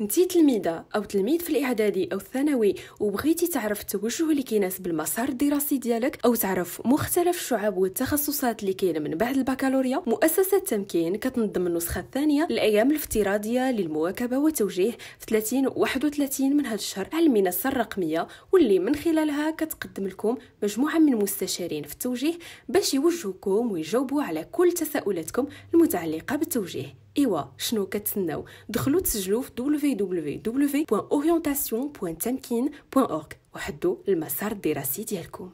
نتي تلميذه او تلميذ في الاعدادي او الثانوي وبغيتي تعرف التوجه اللي كيناسب المسار الدراسي ديالك او تعرف مختلف الشعب والتخصصات اللي كاينه من بعد البكالوريا مؤسسه تمكين كتنظم النسخه الثانيه للايام الافتراضيه للمواكبه والتوجيه في 30 و 31 من هذا الشهر على المنصه الرقميه واللي من خلالها كتقدم لكم مجموعه من المستشارين في التوجيه باش يوجهوكم ويجاوبوا على كل تساؤلاتكم المتعلقه بالتوجيه ايوا شنو كتسناو دخلوا تسجلوا في www.orientation.tamkin.org وحدوا المسار الدراسي ديالكم